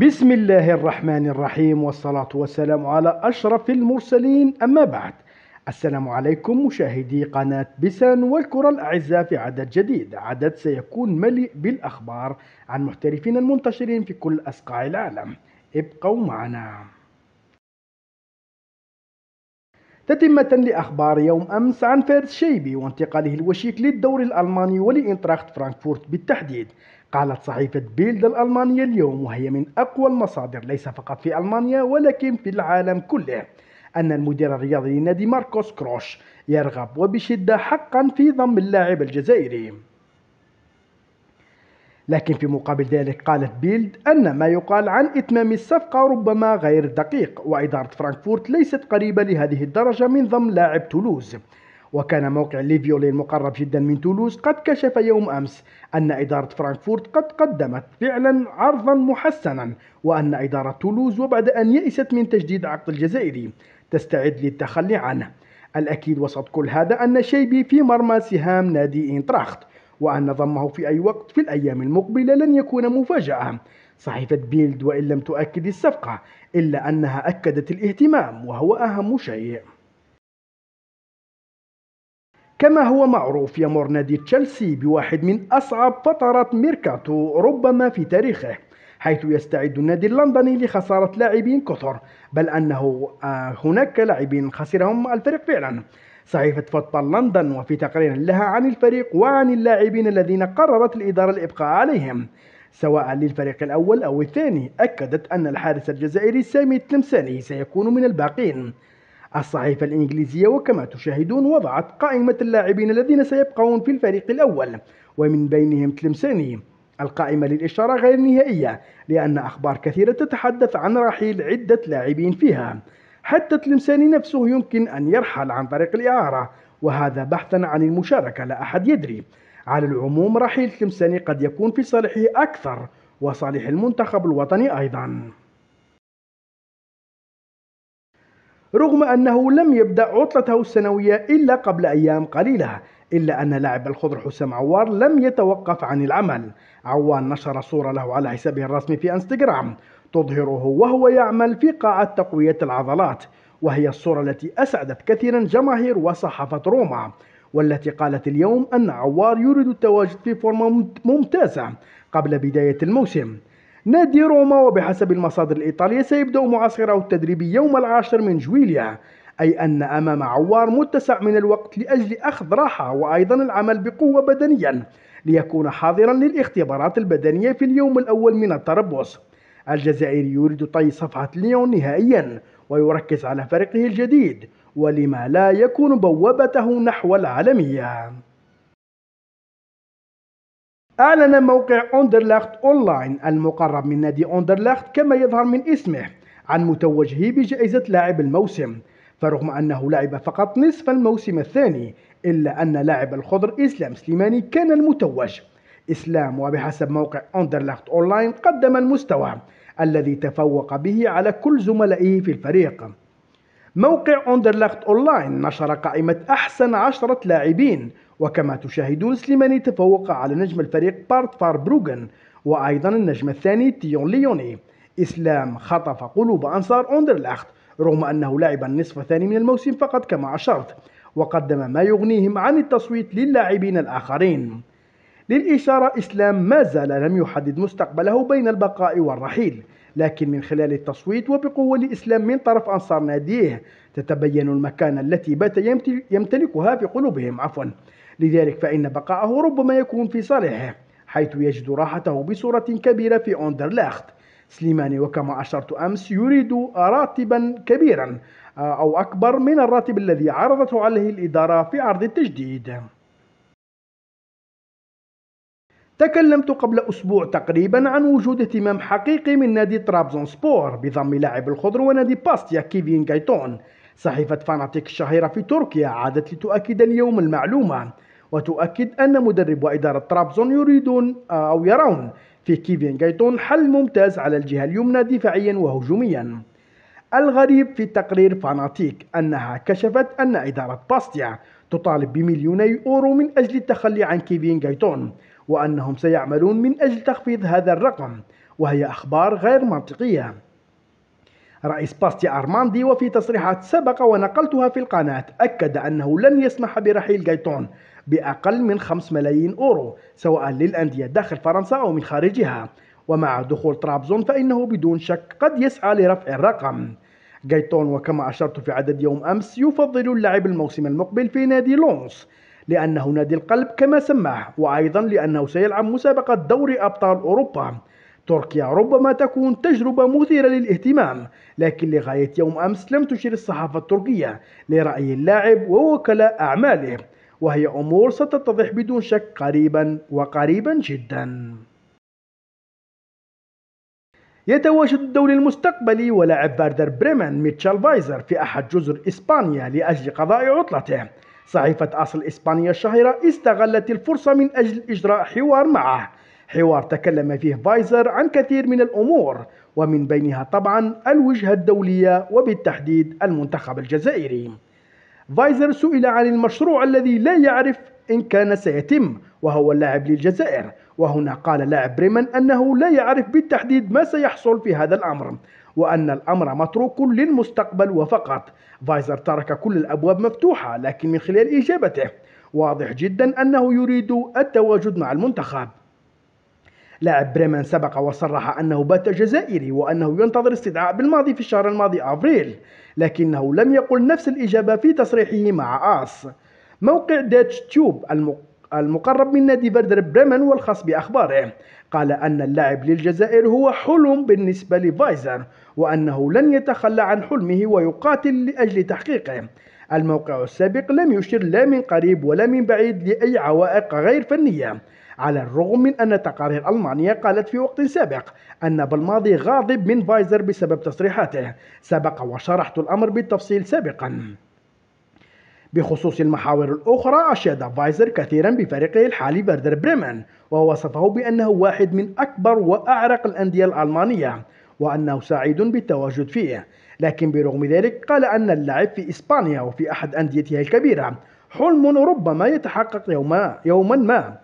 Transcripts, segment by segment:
بسم الله الرحمن الرحيم والصلاة والسلام على أشرف المرسلين أما بعد السلام عليكم مشاهدي قناة بسان والكرة الأعزاء في عدد جديد عدد سيكون مليء بالأخبار عن محترفين المنتشرين في كل أصقاع العالم ابقوا معنا تتمة لأخبار يوم أمس عن فارس شيبي وانتقاله الوشيك للدوري الألماني ولإنتراخت فرانكفورت بالتحديد قالت صحيفة بيلد الألمانية اليوم وهي من أقوى المصادر ليس فقط في ألمانيا ولكن في العالم كله أن المدير الرياضي للنادي ماركوس كروش يرغب وبشدة حقا في ضم اللاعب الجزائري لكن في مقابل ذلك قالت بيلد أن ما يقال عن إتمام الصفقة ربما غير دقيق وإدارة فرانكفورت ليست قريبة لهذه الدرجة من ضم لاعب تولوز وكان موقع ليفيولي المقرب جدا من تولوز قد كشف يوم أمس أن إدارة فرانكفورت قد قدمت فعلا عرضا محسنا وأن إدارة تولوز وبعد أن يئست من تجديد عقد الجزائري تستعد للتخلي عنه الأكيد وسط كل هذا أن شيبي في مرمى سهام نادي إنتراخت وأن ضمه في أي وقت في الأيام المقبلة لن يكون مفاجأة صحيفة بيلد وإن لم تؤكد الصفقة إلا أنها أكدت الاهتمام وهو أهم شيء كما هو معروف يمر نادي تشيلسي بواحد من أصعب فترات ميركاتو ربما في تاريخه حيث يستعد النادي اللندني لخسارة لاعبين كثر بل أنه آه، هناك لاعبين خسرهم الفريق فعلا صحيفة فوتبال لندن وفي تقرير لها عن الفريق وعن اللاعبين الذين قررت الإدارة الإبقاء عليهم سواء للفريق الأول أو الثاني أكدت أن الحارس الجزائري سامي التلمساني سيكون من الباقين الصحيفة الإنجليزية وكما تشاهدون وضعت قائمة اللاعبين الذين سيبقون في الفريق الأول ومن بينهم تلمساني القائمة للإشارة غير نهائية لأن أخبار كثيرة تتحدث عن رحيل عدة لاعبين فيها حتى تلمساني نفسه يمكن أن يرحل عن طريق الإعارة وهذا بحثا عن المشاركة لا أحد يدري على العموم رحيل تلمساني قد يكون في صالحه أكثر وصالح المنتخب الوطني أيضا رغم أنه لم يبدأ عطلته السنوية إلا قبل أيام قليلة إلا أن لاعب الخضر حسام عوار لم يتوقف عن العمل عوان نشر صورة له على حسابه الرسمي في انستغرام تظهره وهو يعمل في قاعة تقوية العضلات وهي الصورة التي أسعدت كثيرا جماهير وصحافة روما والتي قالت اليوم أن عوار يريد التواجد في فورمة ممتازة قبل بداية الموسم نادي روما وبحسب المصادر الإيطالية سيبدأ معسكره التدريبي يوم العاشر من جويليا أي أن أمام عوار متسع من الوقت لأجل أخذ راحة وأيضا العمل بقوة بدنيا ليكون حاضرا للاختبارات البدنية في اليوم الأول من التربص الجزائري يريد طي صفحة ليون نهائيا ويركز على فريقه الجديد ولما لا يكون بوابته نحو العالمية أعلن موقع أندرلخت أونلاين المقرب من نادي أندرلخت كما يظهر من اسمه عن متوجه بجائزة لاعب الموسم فرغم أنه لعب فقط نصف الموسم الثاني إلا أن لاعب الخضر إسلام سليماني كان المتوج إسلام وبحسب موقع أندرلخت أونلاين قدم المستوى الذي تفوق به على كل زملائه في الفريق موقع أندرلخت أونلاين نشر قائمة أحسن عشرة لاعبين وكما تشاهدون سليماني تفوق على نجم الفريق بارت فاربروغن وأيضا النجم الثاني تيون ليوني إسلام خطف قلوب أنصار أوندرلاخت رغم أنه لعب النصف الثاني من الموسم فقط كما أشرت وقدم ما يغنيهم عن التصويت للاعبين الآخرين للإشارة إسلام ما زال لم يحدد مستقبله بين البقاء والرحيل لكن من خلال التصويت وبقوة لإسلام من طرف أنصار ناديه تتبين المكانة التي بات يمتلكها في قلوبهم عفوا لذلك فإن بقاءه ربما يكون في صالحه حيث يجد راحته بصورة كبيرة في أوندرلاخت سليماني وكما أشرت أمس يريد راتبا كبيرا آه، أو أكبر من الراتب الذي عرضته عليه الإدارة في عرض التجديد تكلمت قبل أسبوع تقريبا عن وجود اهتمام حقيقي من نادي طرابزون سبور بضم لاعب الخضر ونادي باستيا كيفين جايتون صحيفة فاناتيك الشهيرة في تركيا عادت لتؤكد اليوم المعلومة وتؤكد أن مدرب وإدارة طرابزون يريدون آه، أو يرون في كيفين جايتون حل ممتاز على الجهة اليمنى دفاعيا وهجوميا الغريب في تقرير فاناتيك أنها كشفت أن إدارة باستيا تطالب بمليوني أورو من أجل التخلي عن كيفين جايتون وأنهم سيعملون من أجل تخفيض هذا الرقم وهي أخبار غير منطقية رئيس باستي أرماندي وفي تصريحات سبق ونقلتها في القناة أكد أنه لن يسمح برحيل جايتون بأقل من 5 ملايين أورو سواء للأندية داخل فرنسا أو من خارجها ومع دخول طرابزون فإنه بدون شك قد يسعى لرفع الرقم جايتون وكما أشرت في عدد يوم أمس يفضل اللعب الموسم المقبل في نادي لونس لأنه نادي القلب كما سماه وأيضا لأنه سيلعب مسابقة دوري أبطال أوروبا تركيا ربما تكون تجربة مثيرة للاهتمام لكن لغاية يوم أمس لم تشير الصحافة التركية لرأي اللاعب ووكلاء أعماله وهي أمور ستتضح بدون شك قريبا وقريبا جدا يتواجد الدولي المستقبلي ولاعب فاردر بريمن ميتشال فايزر في أحد جزر إسبانيا لأجل قضاء عطلته صحيفة أصل إسبانيا الشهيرة استغلت الفرصة من أجل إجراء حوار معه حوار تكلم فيه فايزر عن كثير من الأمور ومن بينها طبعا الوجهة الدولية وبالتحديد المنتخب الجزائري فايزر سئل عن المشروع الذي لا يعرف إن كان سيتم وهو اللاعب للجزائر وهنا قال لاعب بريمن أنه لا يعرف بالتحديد ما سيحصل في هذا الأمر وأن الأمر متروك للمستقبل وفقط فايزر ترك كل الأبواب مفتوحة لكن من خلال إجابته واضح جدا أنه يريد التواجد مع المنتخب لاعب بريمن سبق وصرح أنه بات جزائري وأنه ينتظر استدعاء بالماضي في الشهر الماضي أبريل لكنه لم يقل نفس الإجابة في تصريحه مع آس موقع داتش تيوب المقرب من نادي بردر بريمن والخاص بأخباره قال أن اللاعب للجزائر هو حلم بالنسبة لفايزر وأنه لن يتخلى عن حلمه ويقاتل لأجل تحقيقه الموقع السابق لم يشر لا من قريب ولا من بعيد لأي عوائق غير فنية على الرغم من أن تقارير ألمانيا قالت في وقت سابق أن بالماضي غاضب من فايزر بسبب تصريحاته سبق وشرحت الأمر بالتفصيل سابقاً بخصوص المحاور الأخرى أشاد فايزر كثيرا بفريقه الحالي بردر بريمن ووصفه بأنه واحد من أكبر وأعرق الأندية الألمانية وأنه سعيد بالتواجد فيه لكن برغم ذلك قال أن اللعب في إسبانيا وفي أحد أنديتها الكبيرة حلم ربما يتحقق يوما, يوما ما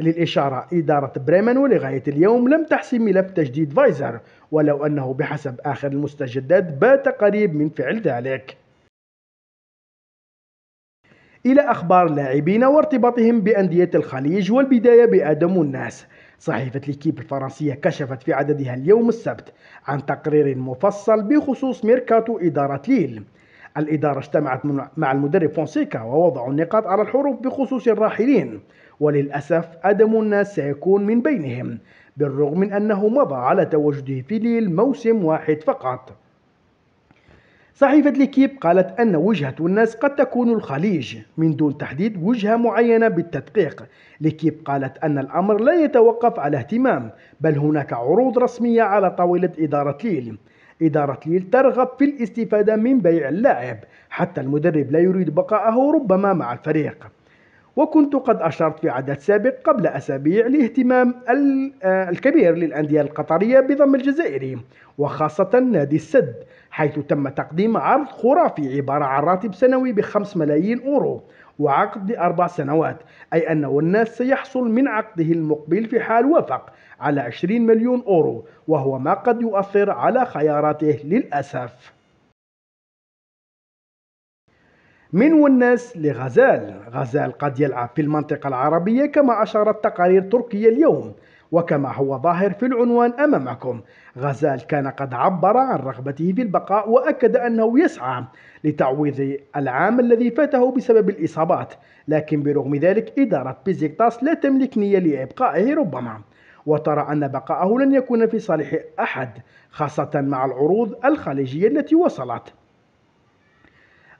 للإشارة إدارة بريمن ولغاية اليوم لم تحسم ملف تجديد فايزر ولو أنه بحسب آخر المستجدات بات قريب من فعل ذلك إلى أخبار اللاعبين وارتباطهم بأندية الخليج والبداية بآدم والناس صحيفة ليكيب الفرنسية كشفت في عددها اليوم السبت عن تقرير مفصل بخصوص ميركاتو إدارة ليل الإدارة اجتمعت مع المدرب فونسيكا ووضعوا النقاط على الحروف بخصوص الراحلين وللأسف أدم الناس سيكون من بينهم بالرغم من أنه مضى على تواجده في ليل موسم واحد فقط صحيفة ليكيب قالت أن وجهة الناس قد تكون الخليج من دون تحديد وجهة معينة بالتدقيق ليكيب قالت أن الأمر لا يتوقف على اهتمام بل هناك عروض رسمية على طاولة إدارة ليل إدارة ليل ترغب في الاستفادة من بيع اللاعب حتى المدرب لا يريد بقاءه ربما مع الفريق وكنت قد أشرت في عدد سابق قبل أسابيع لاهتمام آه، الكبير للأندية القطرية بضم الجزائري وخاصة نادي السد حيث تم تقديم عرض خرافي عبارة عن راتب سنوي بخمس ملايين أورو وعقد لأربع سنوات أي أنه الناس سيحصل من عقده المقبل في حال وافق على 20 مليون أورو وهو ما قد يؤثر على خياراته للأسف من والناس لغزال غزال قد يلعب في المنطقة العربية كما أشارت تقارير تركيا اليوم وكما هو ظاهر في العنوان أمامكم غزال كان قد عبر عن رغبته في البقاء وأكد أنه يسعى لتعويض العام الذي فاته بسبب الإصابات لكن برغم ذلك إدارة بيزيكتاس لا تملك نية لإبقائه ربما وترى أن بقاءه لن يكون في صالح أحد خاصة مع العروض الخليجية التي وصلت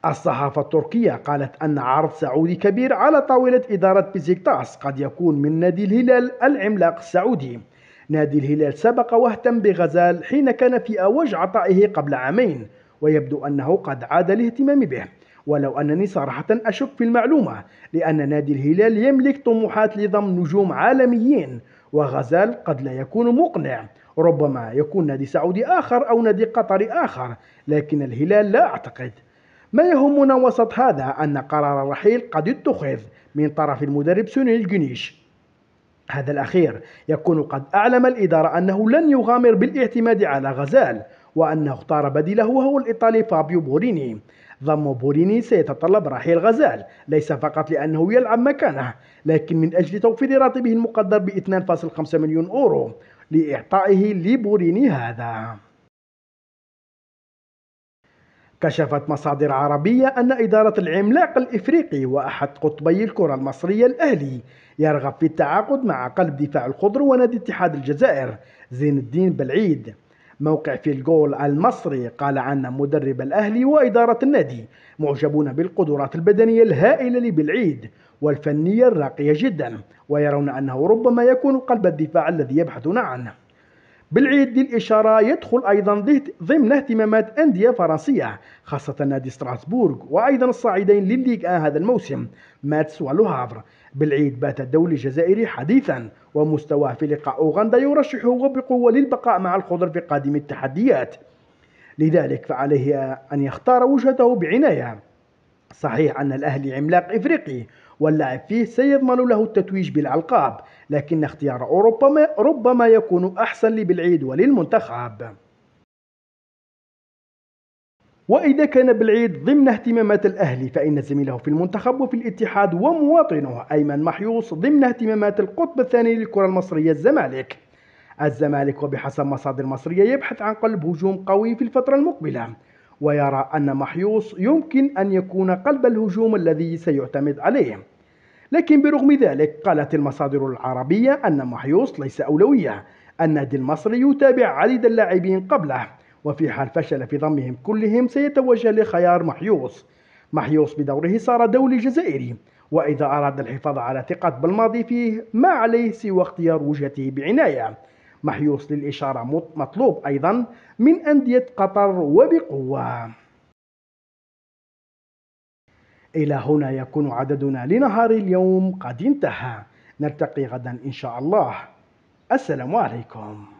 الصحافة التركية قالت أن عرض سعودي كبير على طاولة إدارة بيزيكتاس قد يكون من نادي الهلال العملاق السعودي نادي الهلال سبق واهتم بغزال حين كان في أوج عطائه قبل عامين ويبدو أنه قد عاد الاهتمام به ولو أنني صراحة أشك في المعلومة لأن نادي الهلال يملك طموحات لضم نجوم عالميين وغزال قد لا يكون مقنع ربما يكون نادي سعودي آخر أو نادي قطري آخر لكن الهلال لا أعتقد ما يهمنا وسط هذا أن قرار الرحيل قد اتخذ من طرف المدرب سونيل الجنيش هذا الأخير يكون قد أعلم الإدارة أنه لن يغامر بالاعتماد على غزال وأنه اختار بديله وهو الإيطالي فابيو بوريني ضم بوليني سيتطلب رحيل غزال ليس فقط لأنه يلعب مكانه لكن من أجل توفير راتبه المقدر ب 2.5 مليون أورو لإعطائه لبوريني هذا كشفت مصادر عربية أن إدارة العملاق الإفريقي وأحد قطبي الكرة المصرية الأهلي يرغب في التعاقد مع قلب دفاع الخضر ونادي اتحاد الجزائر زين الدين بلعيد موقع في الجول المصري قال عنه مدرب الأهلي وإدارة النادي معجبون بالقدرات البدنية الهائلة لبالعيد والفنية الراقية جدا ويرون أنه ربما يكون قلب الدفاع الذي يبحثون عنه بالعيد للإشارة يدخل أيضا ضمن اهتمامات أندية فرنسية خاصة نادي ستراسبورغ وأيضا الصاعدين للليغ آه هذا الموسم ماتس ولوهافر بالعيد بات الدولي الجزائري حديثا ومستواه في لقاء أوغندا يرشحه بقوة للبقاء مع الخضر في قادم التحديات لذلك فعليه أن يختار وجهته بعناية صحيح أن الأهلي عملاق إفريقي واللاعب فيه سيضمن له التتويج بالألقاب لكن اختيار أوروبا ربما يكون أحسن لبالعيد وللمنتخب وإذا كان بالعيد ضمن اهتمامات الأهلي فإن زميله في المنتخب وفي الاتحاد ومواطنه أيمن محيوس ضمن اهتمامات القطب الثاني للكرة المصرية الزمالك الزمالك وبحسب مصادر مصرية يبحث عن قلب هجوم قوي في الفترة المقبلة ويرى أن محيوص يمكن أن يكون قلب الهجوم الذي سيعتمد عليه لكن برغم ذلك قالت المصادر العربية أن محيوص ليس أولوية النادي المصري يتابع عديد اللاعبين قبله وفي حال فشل في ضمهم كلهم سيتوجه لخيار محيوص محيوص بدوره صار دولي جزائري وإذا أراد الحفاظ على ثقة بالماضي فيه ما عليه سوى اختيار وجهته بعناية محيوس للإشارة مطلوب أيضا من أندية قطر وبقوة إلى هنا يكون عددنا لنهار اليوم قد انتهى نلتقي غدا إن شاء الله السلام عليكم